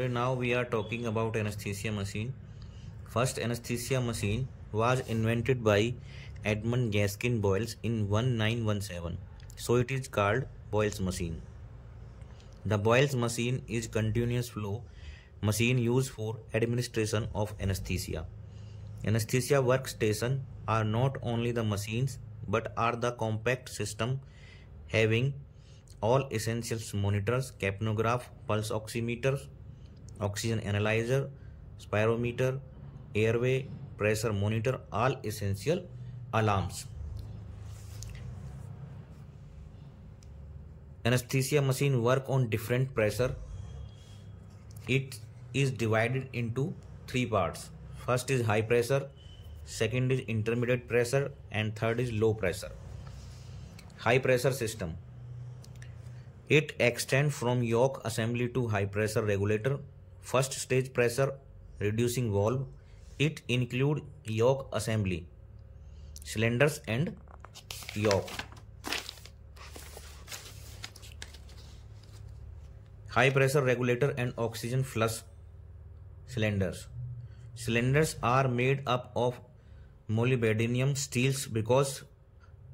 now we are talking about anesthesia machine. First anesthesia machine was invented by Edmund Gaskin Boyles in 1917. So it is called Boyles machine. The Boyles machine is continuous flow machine used for administration of anesthesia. Anesthesia workstation are not only the machines but are the compact system having all essentials monitors, capnograph, pulse oximeters, oxygen analyser spirometer airway pressure monitor all essential alarms anesthesia machine work on different pressure it is divided into three parts first is high pressure second is intermediate pressure and third is low pressure high pressure system it extends from yoke assembly to high pressure regulator First stage pressure reducing valve. It include yoke assembly, cylinders and yoke. High pressure regulator and oxygen flush cylinders. Cylinders are made up of molybdenum steels because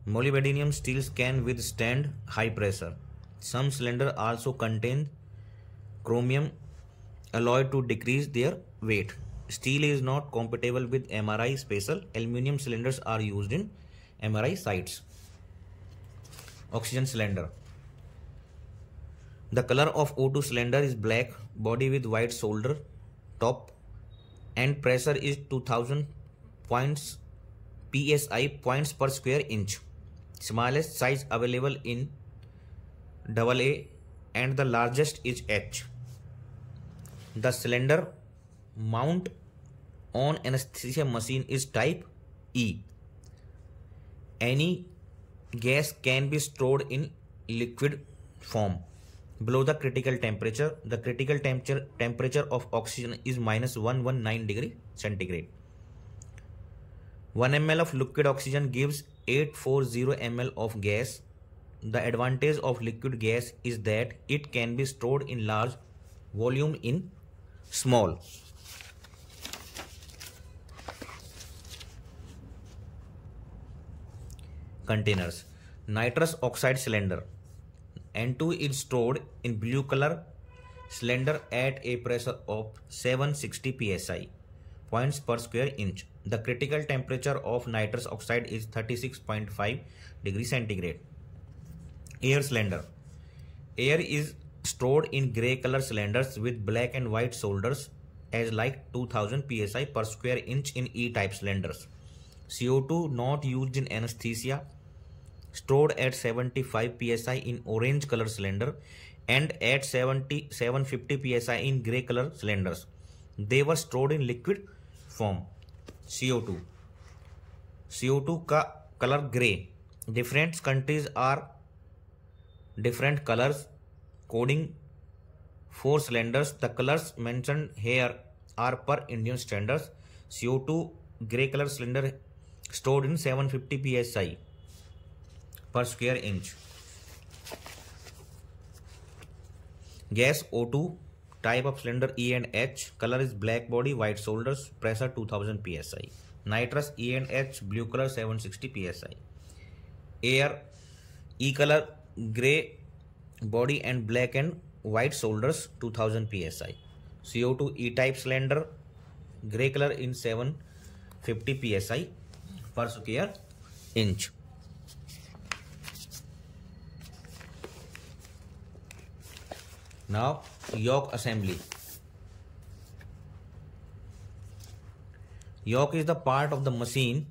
molybdenum steels can withstand high pressure. Some cylinder also contain chromium alloy to decrease their weight. Steel is not compatible with MRI special. Aluminium cylinders are used in MRI sites. Oxygen cylinder. The color of O2 cylinder is black, body with white shoulder, top and pressure is 2000 points psi points per square inch. Smallest size available in AA and the largest is H. The cylinder mount on anesthesia machine is type E. Any gas can be stored in liquid form below the critical temperature. The critical temperature temperature of oxygen is minus 119 degree centigrade. 1 ml of liquid oxygen gives 840 ml of gas. The advantage of liquid gas is that it can be stored in large volume in small containers nitrous oxide cylinder N2 is stored in blue color cylinder at a pressure of 760 psi points per square inch the critical temperature of nitrous oxide is 36.5 degree centigrade air cylinder air is stored in grey color cylinders with black and white shoulders as like 2000 psi per square inch in E-type cylinders. CO2 not used in anesthesia, stored at 75 psi in orange color cylinder and at 70, 750 psi in grey color cylinders. They were stored in liquid form. CO2 CO2 का color grey. Different countries are different colors coding four cylinders the colours mention here are per Indian standards CO two grey colour cylinder stored in seven fifty P S I per square inch gas O two type of cylinder E and H colour is black body white shoulders pressure two thousand P S I nitrous E and H blue colour seven sixty P S I air E colour grey body and black and white shoulders 2000 psi co2 e-type cylinder gray color in 750 psi per square inch now yoke assembly yoke is the part of the machine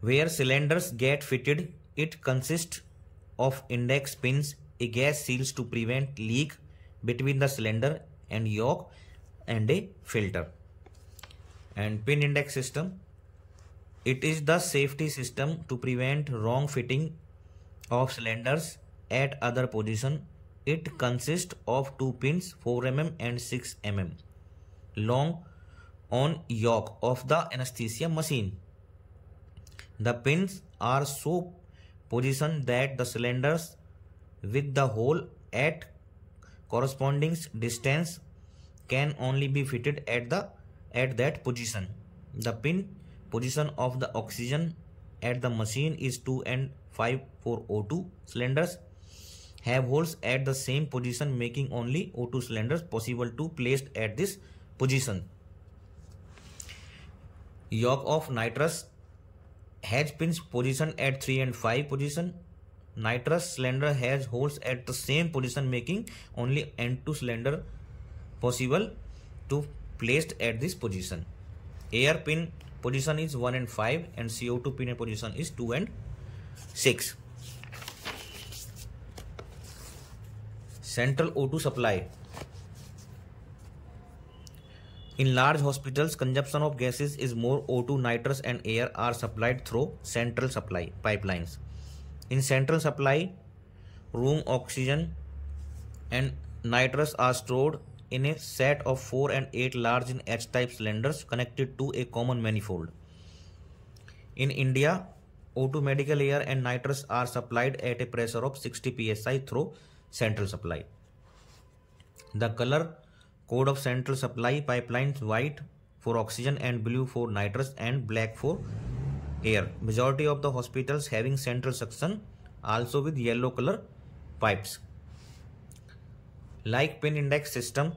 where cylinders get fitted it consists of index pins a gas seals to prevent leak between the cylinder and yoke and a filter. And pin index system. It is the safety system to prevent wrong fitting of cylinders at other position. It consists of two pins 4 mm and 6 mm long on yoke of the anesthesia machine. The pins are so position that the cylinders with the hole at corresponding distance can only be fitted at the at that position. The pin position of the oxygen at the machine is 2 and 5402 cylinders have holes at the same position making only O2 cylinders possible to placed at this position. Yoke of nitrous Hedge pins position at 3 and 5 position. Nitrous cylinder has holes at the same position making only N2 cylinder possible to placed at this position. Air pin position is 1 and 5 and CO2 pin position is 2 and 6. Central O2 supply in large hospitals, consumption of gases is more O2, nitrous and air are supplied through central supply pipelines. In central supply, room oxygen and nitrous are stored in a set of 4 and 8 large in H-type cylinders connected to a common manifold. In India, O2 medical air and nitrous are supplied at a pressure of 60 psi through central supply. The color Code of central supply pipelines white for oxygen and blue for nitrous and black for air. Majority of the hospitals having central suction also with yellow color pipes. Like pin index system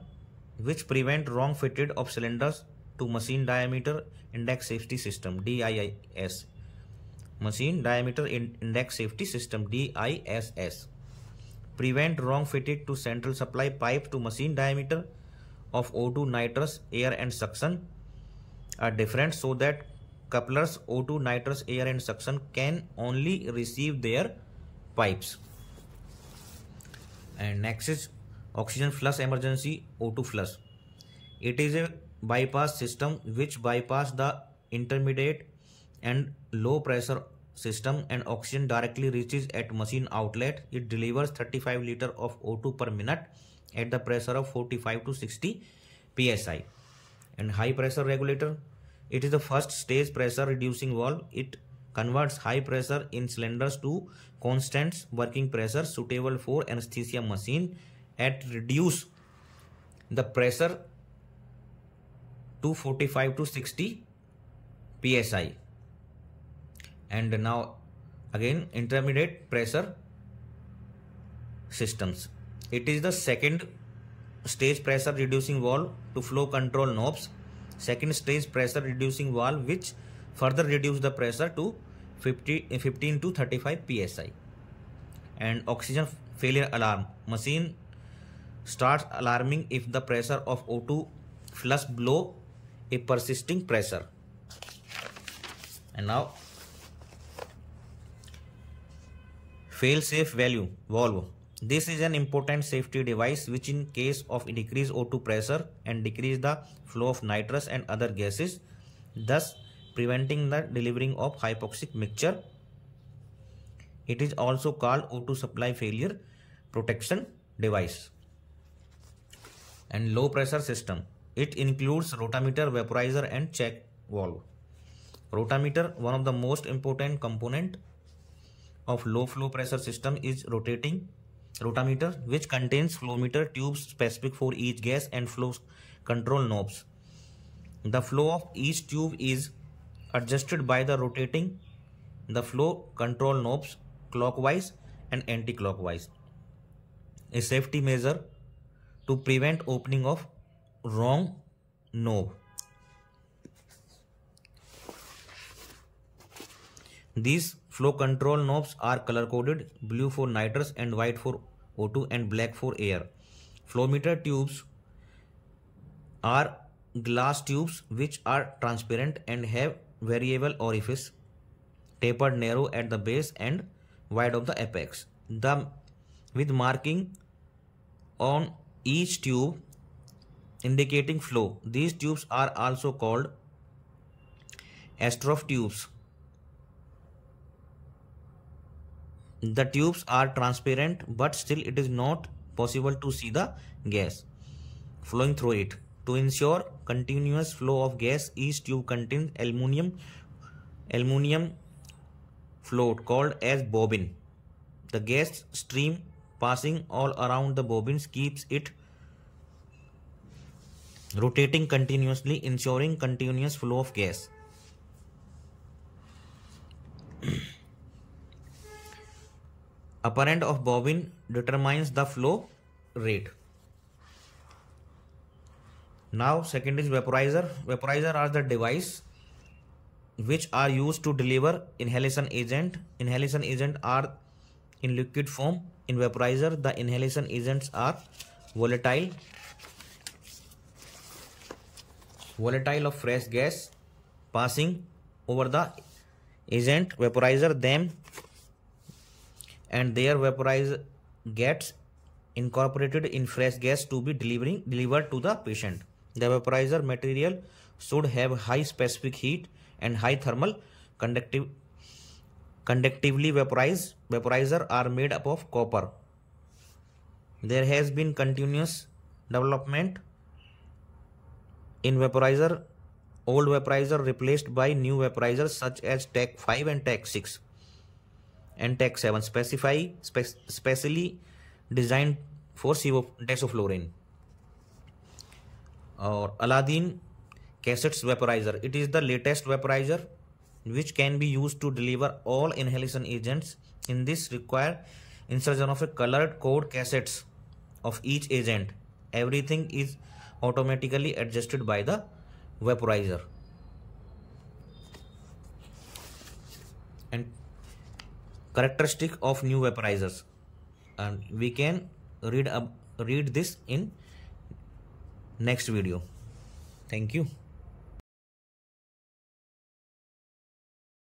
which prevent wrong fitted of cylinders to machine diameter index safety system (D.I.S). Machine diameter index safety system DISS. Prevent wrong fitted to central supply pipe to machine diameter of O2 nitrous air and suction are different so that couplers O2 nitrous air and suction can only receive their pipes. And next is oxygen flush emergency O2 flush. It is a bypass system which bypass the intermediate and low pressure system and oxygen directly reaches at machine outlet. It delivers 35 liter of O2 per minute at the pressure of 45 to 60 psi and high pressure regulator it is the first stage pressure reducing valve it converts high pressure in cylinders to constant working pressure suitable for anesthesia machine at reduce the pressure to 45 to 60 psi and now again intermediate pressure systems it is the second stage pressure reducing valve to flow control knobs. Second stage pressure reducing valve which further reduce the pressure to 50, 15 to 35 psi. And oxygen failure alarm. Machine starts alarming if the pressure of O2 flush below a persisting pressure. And now fail safe value valve this is an important safety device which in case of decrease O2 pressure and decrease the flow of nitrous and other gases thus preventing the delivering of hypoxic mixture. It is also called O2 supply failure protection device and low pressure system. It includes rotameter, vaporizer and check valve. Rotameter one of the most important component of low flow pressure system is rotating rotameter which contains flow meter tubes specific for each gas and flow control knobs. The flow of each tube is adjusted by the rotating the flow control knobs clockwise and anti-clockwise. A safety measure to prevent opening of wrong knob. These flow control knobs are color coded blue for nitrous and white for O2 and black for air. Flow meter tubes are glass tubes which are transparent and have variable orifice tapered narrow at the base and wide of the apex. The with marking on each tube indicating flow. These tubes are also called astroph tubes. the tubes are transparent but still it is not possible to see the gas flowing through it. To ensure continuous flow of gas, each tube contains aluminum, aluminum float called as bobbin. The gas stream passing all around the bobbins keeps it rotating continuously, ensuring continuous flow of gas. apparent of bobbin determines the flow rate. Now second is vaporizer. Vaporizer are the device which are used to deliver inhalation agent. Inhalation agent are in liquid form. In vaporizer the inhalation agents are volatile. Volatile of fresh gas passing over the agent vaporizer then and their vaporize gets incorporated in fresh gas to be delivering delivered to the patient. The vaporizer material should have high specific heat and high thermal conductive conductively vaporize vaporizer are made up of copper. There has been continuous development in vaporizer old vaporizer replaced by new vaporizers such as TAC 5 and TAC 6 and 7 specify spe specially designed for desoflurane or Aladdin cassettes vaporizer it is the latest vaporizer which can be used to deliver all inhalation agents in this require insertion of a colored code cassettes of each agent everything is automatically adjusted by the vaporizer characteristic of new vaporizers and we can read up read this in next video thank you